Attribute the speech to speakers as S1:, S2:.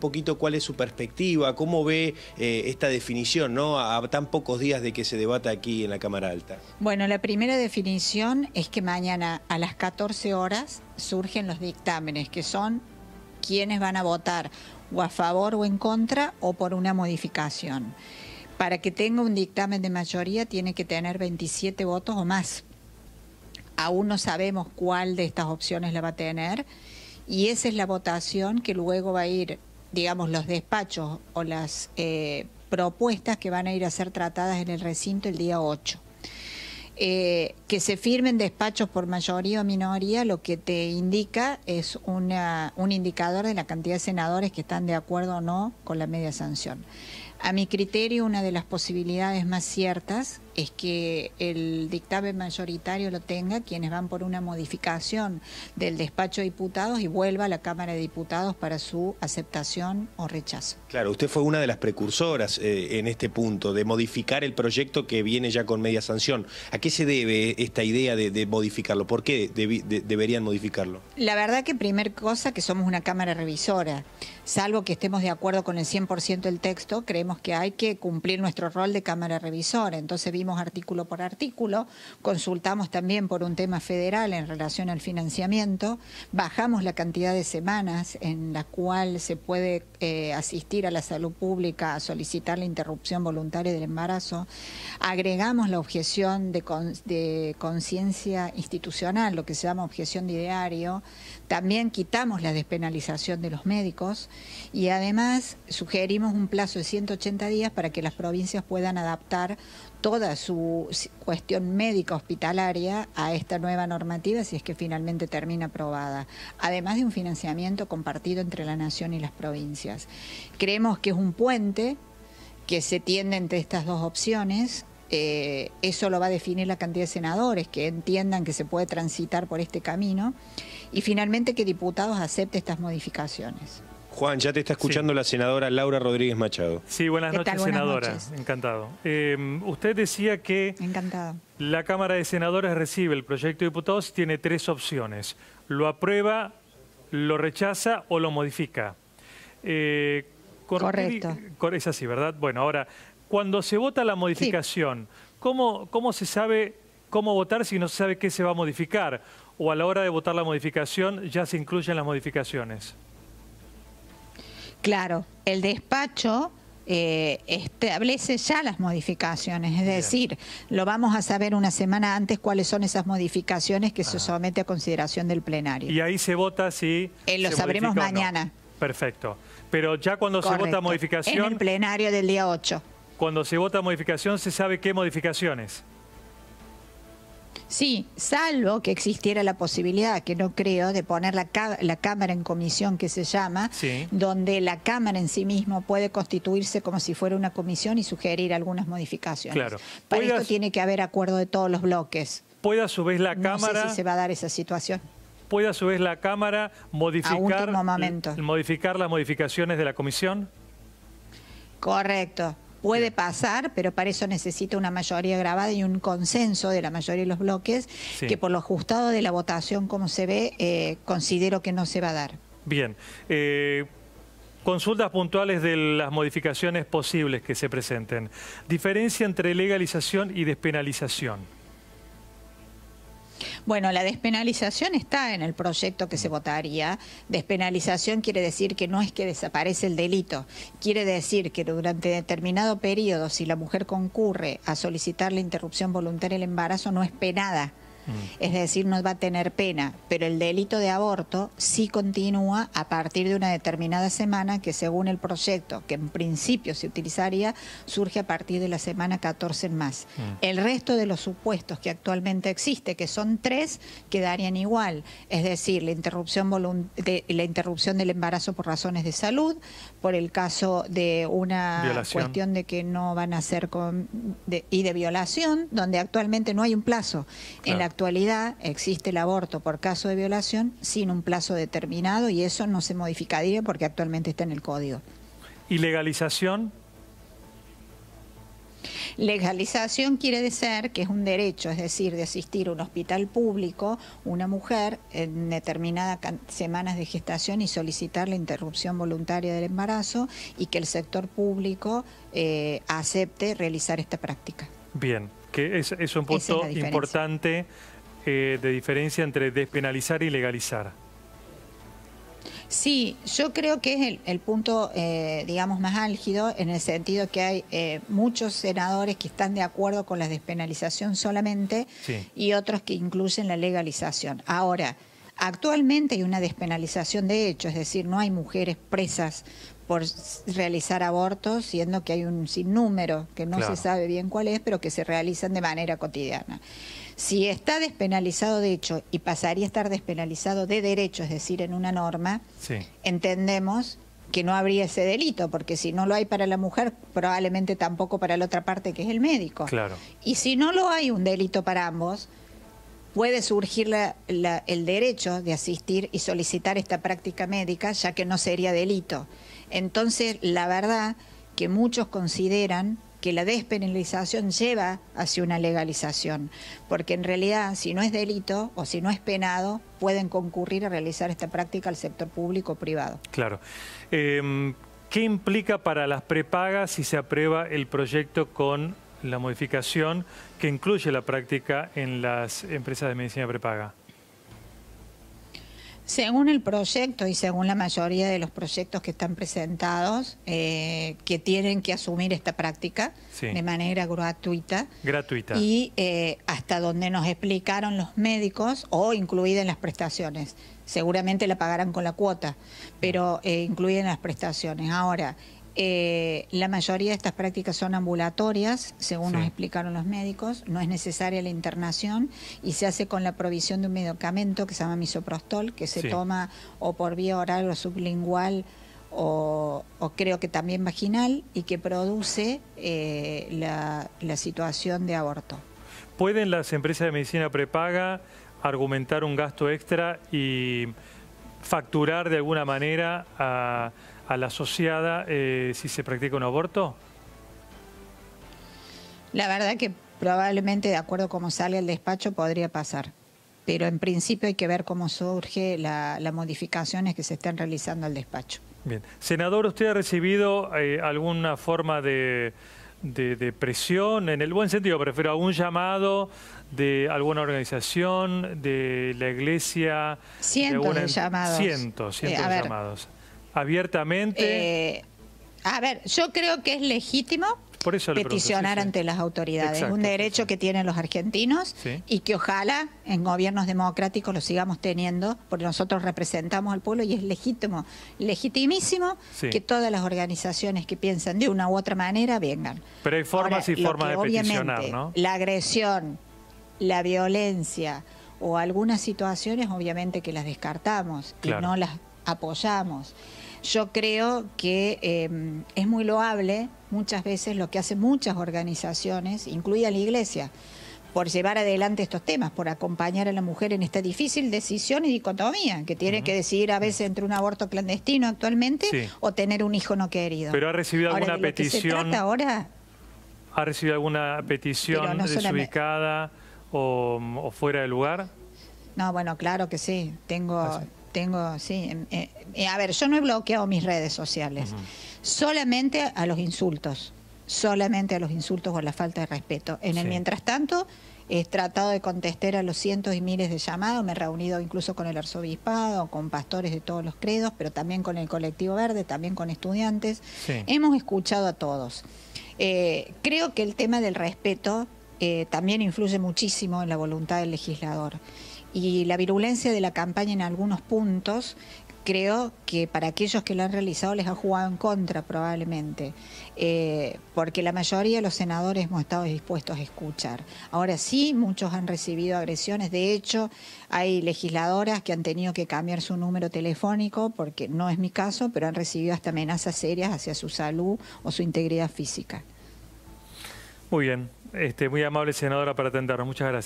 S1: poquito cuál es su perspectiva, cómo ve eh, esta definición, ¿no? A, a, tan pocos días de que se debata aquí en la Cámara Alta.
S2: Bueno, la primera definición es que mañana a las 14 horas surgen los dictámenes, que son quienes van a votar o a favor o en contra o por una modificación. Para que tenga un dictamen de mayoría tiene que tener 27 votos o más. Aún no sabemos cuál de estas opciones la va a tener y esa es la votación que luego va a ir digamos, los despachos o las eh, propuestas que van a ir a ser tratadas en el recinto el día 8. Eh, que se firmen despachos por mayoría o minoría, lo que te indica es una, un indicador de la cantidad de senadores que están de acuerdo o no con la media sanción. A mi criterio, una de las posibilidades más ciertas es que el dictamen mayoritario lo tenga quienes van por una modificación del despacho de diputados y vuelva a la Cámara de Diputados para su aceptación o rechazo.
S1: Claro, usted fue una de las precursoras eh, en este punto de modificar el proyecto que viene ya con media sanción. ¿A qué se debe esta idea de, modificarlo? ¿Por qué deberían modificarlo?
S2: La verdad que primer cosa que somos una Cámara Revisora salvo que estemos de acuerdo con el 100% del texto, creemos que hay que cumplir nuestro rol de Cámara Revisora. Entonces vimos artículo por artículo, consultamos también por un tema federal en relación al financiamiento, bajamos la cantidad de semanas en las cual se puede eh, asistir a la salud pública a solicitar la interrupción voluntaria del embarazo, agregamos la objeción de, de conciencia institucional, lo que se llama objeción de ideario, también quitamos la despenalización de los médicos, y además sugerimos un plazo de 180 días para que las provincias puedan adaptar toda su cuestión médica hospitalaria a esta nueva normativa si es que finalmente termina aprobada, además de un financiamiento compartido entre la nación y las provincias. Creemos que es un puente que se tiende entre estas dos opciones, eh, eso lo va a definir la cantidad de senadores que entiendan que se puede transitar por este camino y finalmente que diputados acepten estas modificaciones.
S1: Juan, ya te está escuchando la senadora Laura Rodríguez Machado. Sí, buenas noches, senadora. Encantado. Eh, usted decía que la Cámara de Senadores recibe el proyecto de diputados y tiene tres opciones. Lo aprueba, lo rechaza o lo modifica. Eh, Correcto. es así, ¿verdad? Bueno, ahora, cuando se vota la modificación, ¿cómo, ¿cómo se sabe cómo votar si no se sabe qué se va a modificar? ¿O a la hora de votar la modificación ya se incluyen las modificaciones?
S2: Claro, el despacho eh, establece ya las modificaciones, es decir, lo vamos a saber una semana antes cuáles son esas modificaciones que se somete a consideración del plenario. Y
S1: ahí se vota si... Eh, lo sabremos mañana. Perfecto. Pero ya cuando se vota modificación... En el
S2: plenario del día 8.
S1: Cuando se vota modificación, ¿se sabe qué modificaciones?
S2: Sí, salvo que existiera la posibilidad, que no creo, de poner la, la Cámara en comisión que se llama, donde la Cámara en sí mismo puede constituirse como si fuera una comisión y sugerir algunas modificaciones. Para esto tiene que haber acuerdo de todos los bloques.
S1: Puede a su vez la Cámara... No sé si se
S2: va a dar esa situación
S1: puede a su vez la Cámara modificar, modificar las modificaciones de la Comisión?
S2: Correcto. Puede pasar, pero para eso necesita una mayoría grabada y un consenso de la mayoría de los bloques, que por lo ajustado de la votación, como se ve, eh, considero que no se va a dar.
S1: Bien. Eh, consultas puntuales de las modificaciones posibles que se presenten. Diferencia entre legalización y despenalización.
S2: Bueno, la despenalización está en el proyecto que se votaría. Despenalización quiere decir que no es que desaparece el delito, quiere decir que durante determinado periodo, si la mujer concurre a solicitar la interrupción voluntaria del embarazo, no es penada. Mm. es decir, no va a tener pena, pero el delito de aborto sí continúa a partir de una determinada semana que según el proyecto, que en principio se utilizaría, surge a partir de la semana 14 en más. Mm. El resto de los supuestos que actualmente existe, que son tres, quedarían igual, es decir, la interrupción, la interrupción del embarazo por razones de salud, por el caso de una cuestión de que no van a ser con, y de violación, donde actualmente no hay un plazo. En la actualidad existe el aborto por caso de violación sin un plazo determinado y eso no se modificaría porque actualmente está en el código.
S1: ¿Y legalización?
S2: Legalización quiere decir que es un derecho, es decir, de asistir a un hospital público, una mujer en determinadas semanas de gestación y solicitar la interrupción voluntaria del embarazo y que el sector público eh, acepte realizar esta práctica.
S1: Bien, que es, un punto importante eh, de diferencia entre despenalizar y legalizar.
S2: Sí, yo creo que es el, punto, eh, digamos, más álgido en el sentido que hay eh, muchos senadores que están de acuerdo con la despenalización solamente y otros que incluyen la legalización. Ahora, Actualmente hay una despenalización de hecho, es decir, no hay mujeres presas por realizar abortos, siendo que hay un sinnúmero que no se sabe bien cuál es, pero que se realizan de manera cotidiana. Si está despenalizado de hecho y pasaría a estar despenalizado de derecho, es decir, en una norma, entendemos que no habría ese delito, porque si no lo hay para la mujer, probablemente tampoco para la otra parte que es el médico. Claro. Y si no lo hay un delito para ambos, puede surgir el derecho de asistir y solicitar esta práctica médica, ya que no sería delito. Entonces, la verdad que muchos consideran que la despenalización lleva hacia una legalización, porque en realidad si no es delito o si no es penado, pueden concurrir a realizar esta práctica al sector público o privado.
S1: Claro. Em, ¿Qué implica para las prepagas si se aprueba el proyecto con la modificación que incluye la práctica en las empresas de medicina prepaga?
S2: Según el proyecto y según la mayoría de los proyectos que están presentados, eh, que tienen que asumir esta práctica de manera gratuita.
S1: Gratuita. Y
S2: eh, hasta donde nos explicaron los médicos o incluida en las prestaciones. Seguramente la pagarán con la cuota, pero eh, incluida en las prestaciones. Ahora, eh, la mayoría de estas prácticas son ambulatorias, según nos explicaron los médicos, no es necesaria la internación y se hace con la provisión de un medicamento que se llama misoprostol, que se toma o por vía oral o sublingual o, creo que también vaginal y que produce eh, la situación de aborto.
S1: ¿Pueden las empresas de medicina prepaga argumentar un gasto extra y facturar de alguna manera a a la asociada eh, si se practica un aborto?
S2: La verdad que probablemente, de acuerdo a cómo sale el despacho, podría pasar. Pero en principio hay que ver cómo surge las modificaciones que se están realizando al despacho.
S1: Bien. Senador, ¿usted ha recibido eh, alguna forma de, presión, en el buen sentido, prefiero, algún llamado de alguna organización, de la iglesia? Cientos de, llamados. Cientos, cientos eh, de llamados abiertamente.
S2: Eh, a ver, yo creo que es legítimo peticionar ante las autoridades. Es un derecho que tienen los argentinos y que ojalá en gobiernos democráticos lo sigamos teniendo, porque nosotros representamos al pueblo y es legítimo, legitimísimo que todas las organizaciones que piensan de una u otra manera vengan.
S1: Pero hay formas y formas de peticionar, ¿no?
S2: La agresión, la violencia o algunas situaciones obviamente que las descartamos y no las apoyamos. Yo creo que em, es muy loable muchas veces lo que hacen muchas organizaciones, incluida la Iglesia, por llevar adelante estos temas, por acompañar a la mujer en esta difícil decisión y dicotomía que tiene que decidir a veces entre un aborto clandestino actualmente o tener un hijo no querido. Pero ha recibido alguna petición. ahora,
S1: ¿Ha recibido alguna petición desubicada o, fuera de lugar?
S2: No, bueno, claro que sí. Tengo, ah, tengo, sí. Em, eh, eh, a ver, yo no he bloqueado mis redes sociales, solamente a los insultos, solamente a los insultos o a la falta de respeto. En el mientras tanto, he tratado de contestar a los cientos y miles de llamados, me he reunido incluso con el arzobispado, con pastores de todos los credos, pero también con el colectivo verde, también con estudiantes. Hemos escuchado a todos. Eh, creo que el tema del respeto también influye muchísimo en la voluntad del legislador y la virulencia de la campaña en algunos puntos creo que para aquellos que lo han realizado les ha jugado en contra probablemente, eh, porque la mayoría de los senadores hemos estado dispuestos a escuchar. Ahora sí, muchos han recibido agresiones, de hecho hay legisladoras que han tenido que cambiar su número telefónico, porque no es mi caso, pero han recibido hasta amenazas serias hacia su salud o su integridad física.
S1: Muy bien, este, muy amable senadora para atendernos, muchas gracias.